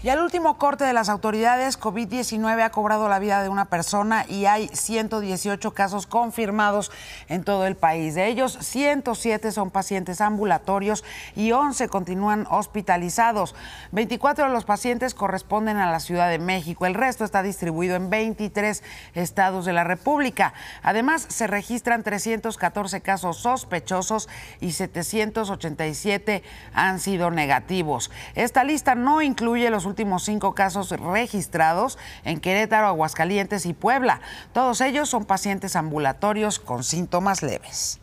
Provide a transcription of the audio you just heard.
Y al último corte de las autoridades, COVID-19 ha cobrado la vida de una persona y hay 118 casos confirmados en todo el país. De ellos, 107 son pacientes ambulatorios y 11 continúan hospitalizados. 24 de los pacientes corresponden a la Ciudad de México. El resto está distribuido en 23 estados de la República. Además, se registran 314 casos sospechosos y 787 han sido negativos. Esta lista no incluye los últimos cinco casos registrados en Querétaro, Aguascalientes y Puebla. Todos ellos son pacientes ambulatorios con síntomas leves.